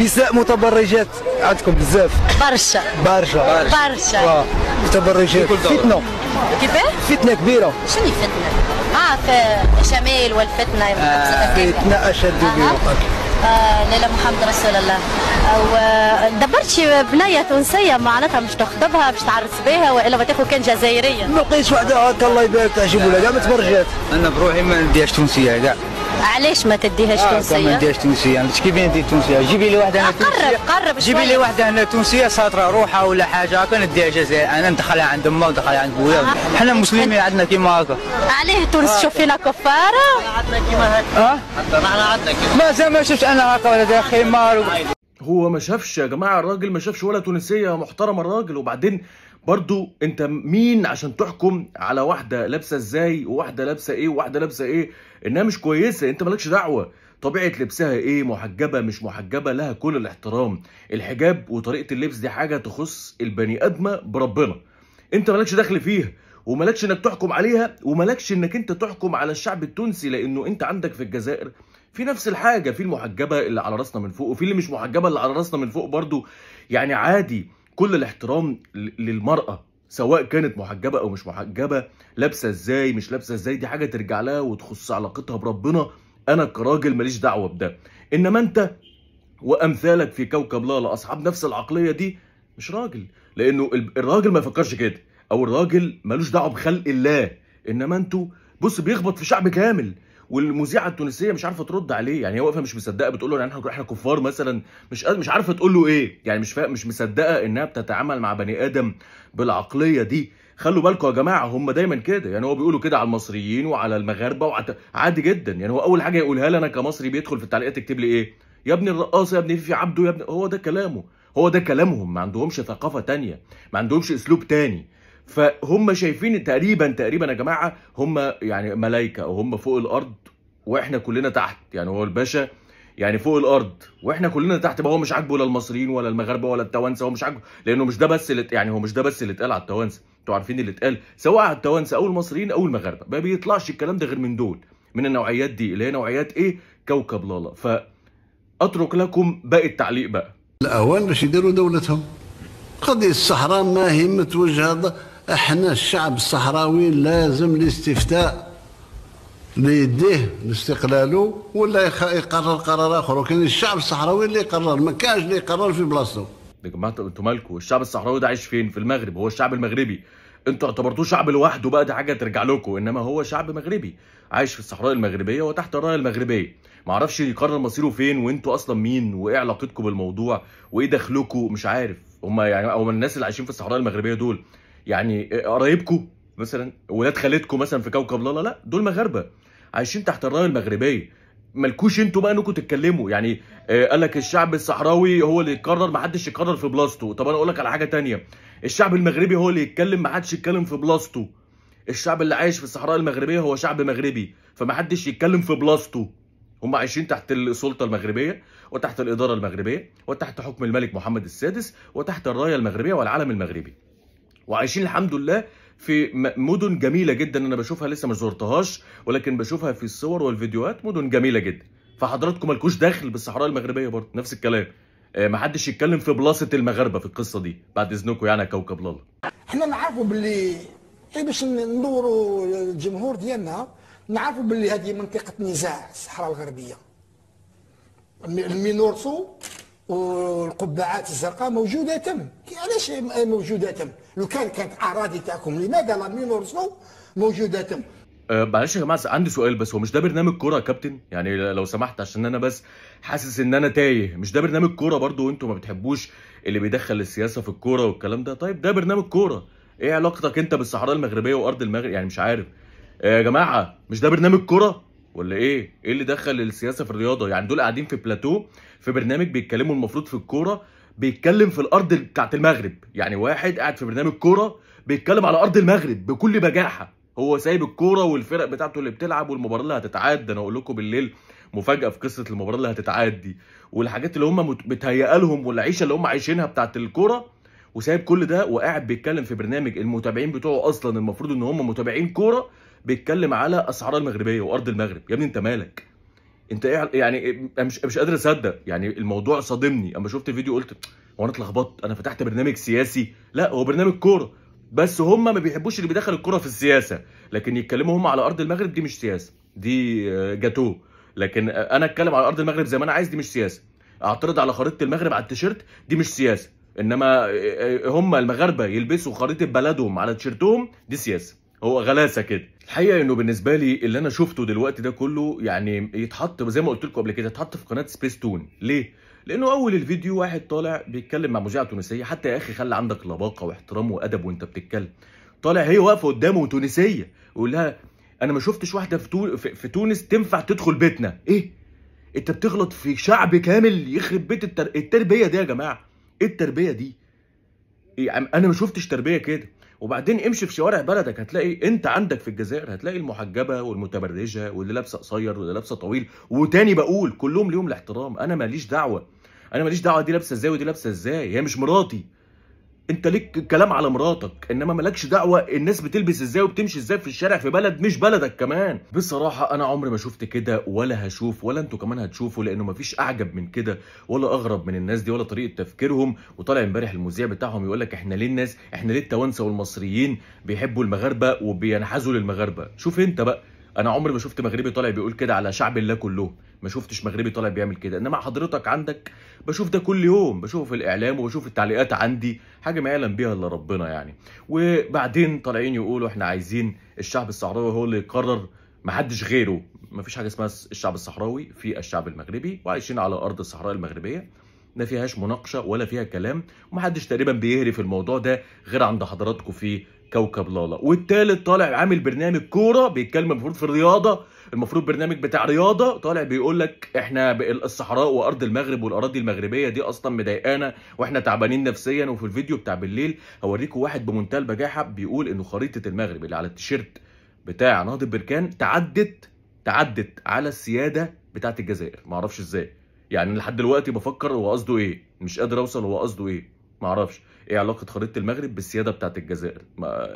نساء متبرجات عندكم بزاف برشا برشا برشا متبرجات فتنه كيفاه فتنه كبيره شنو فتنه اه في جميل والفتنه فتنه اشد بوقت آه ليلى محمد رسول الله ودبرت آه، شي بنيه تونسيه معناتها مش تخطبها مش تعرس بها والا ما تاخذ كان جزائريه ما لقيتش وحده هكا الله يبارك تعجب ولا كاع ما تبرجات انا بروحي ما نديهاش تونسيه كاع علاش ما تديهاش آه تونسيه؟ ما نديهاش تونسيه يعني كيف ندي تونسيه؟ جيبي لي واحده هنا تونسيه قرب قرب جيبي لي واحده هنا تونسيه ساطره روحها ولا حاجه هكا نديها جزائر انا ندخلها عند امها وندخلها عند بويا آه. مسلمين مسلمين عندنا كيما هكا عليه تونس آه. فينا كفاره؟ عندنا كيما هكا اه؟ معنا عندنا كيما مازال ما شفتش انا هكا ولا خمار هو ما شافش يا جماعه الراجل ما شافش ولا تونسيه محترمه الراجل وبعدين برضو انت مين عشان تحكم على واحده لابسه ازاي وواحده لابسه ايه وواحده لابسه ايه انها مش كويسه انت مالكش دعوه طبيعه لبسها ايه محجبه مش محجبه لها كل الاحترام الحجاب وطريقه اللبس دي حاجه تخص البني ادمه بربنا انت مالكش دخل فيها ومالكش انك تحكم عليها ومالكش انك انت تحكم على الشعب التونسي لانه انت عندك في الجزائر في نفس الحاجه في المحجبه اللي على راسنا من فوق وفي اللي مش محجبه اللي على راسنا من فوق برضو يعني عادي كل الاحترام للمرأة سواء كانت محجبة أو مش محجبة لابسة إزاي مش لابسة إزاي دي حاجة ترجع لها وتخص علاقتها بربنا أنا كراجل ماليش دعوة بده إنما أنت وأمثالك في كوكب لا لأصحاب نفس العقلية دي مش راجل لأنه الراجل ما يفكرش كده أو الراجل ملوش دعوة بخلق الله إنما أنتوا بص بيخبط في شعب كامل والمذيعه التونسيه مش عارفه ترد عليه يعني هي واقفه مش مصدقه بتقول له يعني احنا احنا كفار مثلا مش مش عارفه تقول له ايه يعني مش مش مصدقه انها بتتعامل مع بني ادم بالعقليه دي خلوا بالكم يا جماعه هم دايما كده يعني هو بيقولوا كده على المصريين وعلى المغاربه وعلى عادي جدا يعني هو اول حاجه يقولها لي انا كمصري بيدخل في التعليقات يكتب لي ايه يا ابني الرقاصه يا ابني في عبده يا ابني هو ده كلامه هو ده كلامهم ما عندهمش ثقافه تانية ما عندهمش اسلوب تاني فهم شايفين تقريبا تقريبا يا جماعه هم يعني ملائكه وهم فوق الارض واحنا كلنا تحت يعني هو الباشا يعني فوق الارض واحنا كلنا تحت بقى هو مش عاجبه لا المصريين ولا المغاربه ولا التوانسه هو مش عاجبه لانه مش ده بس اللي يعني هو مش ده بس اللي اتقال على التوانسه انتوا عارفين اللي اتقال سواء على التوانسه او المصريين او المغاربه ما بيطلعش الكلام ده غير من دول من النوعيات دي اللي هي نوعيات ايه كوكب لالا فاترك لكم باقي التعليق بقى الاوان باش يديروا دولتهم قضيه الصحراء ما هي متوجهه احنا الشعب الصحراوي لازم الاستفتاء اللي يديه لاستقلاله ولا يقرر قرار اخر وكان الشعب الصحراوي اللي يقرر ما كانش اللي يقرر في بلاصته يا جماعه انتوا مالكم الشعب الصحراوي ده عايش فين في المغرب هو الشعب المغربي انتوا اعتبرتوه شعب لوحده بقى دي حاجه ترجع لكم انما هو شعب مغربي عايش في الصحراء المغربيه وتحت الرايه المغربيه ما اعرفش يقرر مصيره فين وانتوا اصلا مين وايه علاقتكم بالموضوع وايه دخلكم مش عارف هم يعني او الناس اللي عايشين في الصحراء المغربيه دول يعني قرايبكم مثلا ولاد خالتكم مثلا في كوكب لالا لا دول مغاربه عايشين تحت الرايه المغربيه مالكوش انتوا بقى انكم تتكلموا يعني آه، قال لك الشعب الصحراوي هو اللي يتكرر ما حدش يتكرر في بلاصته طب انا اقول لك على حاجه ثانيه الشعب المغربي هو اللي يتكلم ما حدش يتكلم في بلاصته الشعب اللي عايش في الصحراء المغربيه هو شعب مغربي فما حدش يتكلم في بلاصته هم عايشين تحت السلطه المغربيه وتحت الاداره المغربيه وتحت حكم الملك محمد السادس وتحت الرايه المغربيه والعلم المغربي وعايشين الحمد لله في مدن جميله جدا انا بشوفها لسه ما زرتهاش ولكن بشوفها في الصور والفيديوهات مدن جميله جدا فحضراتكم مالكوش داخل بالصحراء المغربيه برضه نفس الكلام آه، ما حدش يتكلم في بلاصه المغاربه في القصه دي بعد اذنكم يعني كوكب لالا احنا نعرفوا باللي طيب باش ندوروا الجمهور ديالنا نعرفوا باللي هذه منطقه نزاع الصحراء الغربيه المينورسو والقبعات الزرقاء موجودة تم علاش يعني موجودة تم لو كان كانت أراضي تاعكم لماذا لا مينورسو موجودة تم أه، معلش يا جماعه عندي سؤال بس هو مش ده برنامج كوره يا كابتن يعني لو سمحت عشان انا بس حاسس ان انا تايه مش ده برنامج كوره برضو وانتم ما بتحبوش اللي بيدخل السياسه في الكوره والكلام ده طيب ده برنامج كوره ايه علاقتك انت بالصحراء المغربيه وارض المغرب يعني مش عارف أه، يا جماعه مش ده برنامج كوره ولا ايه؟ ايه اللي دخل السياسه في الرياضه؟ يعني دول قاعدين في بلاتو في برنامج بيتكلموا المفروض في الكوره بيتكلم في الارض بتاعت المغرب، يعني واحد قاعد في برنامج كوره بيتكلم على ارض المغرب بكل بجاحه، هو سايب الكوره والفرق بتاعته اللي بتلعب والمباراه اللي هتتعاد انا اقول لكم بالليل مفاجاه في قصه المباراه اللي هتتعاد دي، والحاجات اللي هم متهيئه لهم والعيشه اللي هم عايشينها بتاعت الكوره وسايب كل ده وقاعد بيتكلم في برنامج المتابعين بتوعه اصلا المفروض ان هم متابعين كوره بيتكلم على اسعار المغربيه وارض المغرب يا ابني انت مالك انت ايه يعني مش مش قادر اصدق يعني الموضوع صادمني اما شفت الفيديو قلت هو انا اتلخبطت انا فتحت برنامج سياسي لا هو برنامج كوره بس هم ما بيحبوش اللي بيدخل الكوره في السياسه لكن يتكلموا هم على ارض المغرب دي مش سياسه دي آه، جاتوه لكن آه، انا اتكلم على ارض المغرب زي ما انا عايز دي مش سياسه اعترض على خريطه المغرب على التيشيرت دي مش سياسه انما آه، هم المغاربه يلبسوا خريطه بلدهم على تيشيرتهم دي سياسه هو غلاسه كده الحقيقه انه بالنسبه لي اللي انا شفته دلوقتي ده كله يعني يتحط زي ما قلت لكم قبل كده يتحط في قناه سبيس تون ليه لانه اول الفيديو واحد طالع بيتكلم مع مذيعه تونسيه حتى يا اخي خلي عندك لباقه واحترام وادب وانت بتتكلم طالع هي واقفه قدامه تونسيه ويقول لها انا ما شفتش واحده في, تو... في تونس تنفع تدخل بيتنا ايه انت بتغلط في شعب كامل يخرب بيت التر... التربيه دي يا جماعه ايه التربيه دي إيه؟ انا ما شفتش تربيه كده وبعدين امشي في شوارع بلدك هتلاقي انت عندك في الجزائر هتلاقي المحجبه والمتبرجه واللي لابسه قصير واللي لابسه طويل وتاني بقول كلهم ليهم الاحترام انا ماليش دعوه انا ماليش دعوه دي لابسه ازاي ودي لابسه ازاي هي مش مراتي انت ليك كلام على مراتك انما مالكش دعوه الناس بتلبس ازاي وبتمشي ازاي في الشارع في بلد مش بلدك كمان بصراحه انا عمري ما شفت كده ولا هشوف ولا انتوا كمان هتشوفوا لانه مفيش اعجب من كده ولا اغرب من الناس دي ولا طريقه تفكيرهم وطالع امبارح المذيع بتاعهم يقول لك احنا ليه الناس احنا ليه التوانسه والمصريين بيحبوا المغاربه وبينحازوا للمغاربه شوف انت بقى انا عمري ما شفت مغربي طالع بيقول كده على شعب الله كله ما شفتش مغربي طالع بيعمل كده انما حضرتك عندك بشوف ده كل يوم بشوفه في الاعلام وبشوف التعليقات عندي حاجه ما يعلم بيها الا ربنا يعني وبعدين طالعين يقولوا احنا عايزين الشعب الصحراوي هو اللي يقرر ما حدش غيره ما فيش حاجه اسمها الشعب الصحراوي في الشعب المغربي وعايشين على ارض الصحراء المغربيه ما فيهاش مناقشه ولا فيها كلام ومحدش تقريبا بيهري في الموضوع ده غير عند حضراتكم في كوكب لالا والتالت طالع عامل برنامج كوره بيتكلم المفروض في الرياضه المفروض برنامج بتاع رياضه طالع بيقول لك احنا الصحراء وارض المغرب والاراضي المغربيه دي اصلا مضايقانا واحنا تعبانين نفسيا وفي الفيديو بتاع بالليل هوريكم واحد بمنتهى البجاحه بيقول انه خريطه المغرب اللي على التيشيرت بتاع نهضه بركان تعدت تعدت على السياده بتاعه الجزائر معرفش ازاي يعني لحد دلوقتي بفكر هو قصده ايه مش قادر اوصل هو قصده ايه معرفش ايه علاقه خريطه المغرب بالسياده بتاعه الجزائر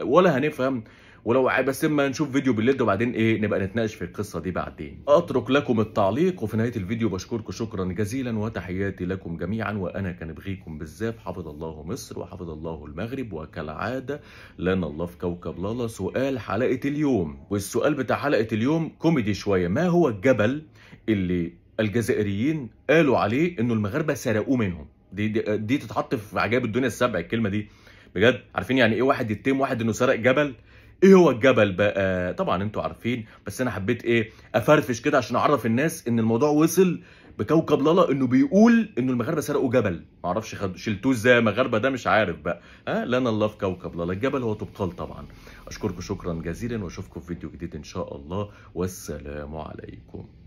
ولا هنفهم ولو بس اما نشوف فيديو بالليل ده وبعدين ايه نبقى نتناقش في القصه دي بعدين اترك لكم التعليق وفي نهايه الفيديو بشكركم شكرا جزيلا وتحياتي لكم جميعا وانا كان بغيكم بالزاف حفظ الله مصر وحفظ الله المغرب وكالعاده لنا الله في كوكب لالا سؤال حلقه اليوم والسؤال بتاع حلقه اليوم كوميدي شويه ما هو الجبل اللي الجزائريين قالوا عليه انه المغاربه سرقوه منهم دي دي, دي تتحط في عجائب الدنيا السبع الكلمه دي بجد عارفين يعني ايه واحد يتم واحد انه سرق جبل ايه هو الجبل بقى طبعا انتوا عارفين بس انا حبيت ايه افرفش كده عشان اعرف الناس ان الموضوع وصل بكوكب لالا انه بيقول انه المغاربه سرقوا جبل اعرفش خد... شلتوه ازاي مغاربه ده مش عارف بقى ها لنا الله في كوكب لالا الجبل هو تبقال طبعا اشكركم شكرا جزيلا واشوفكم في فيديو جديد ان شاء الله والسلام عليكم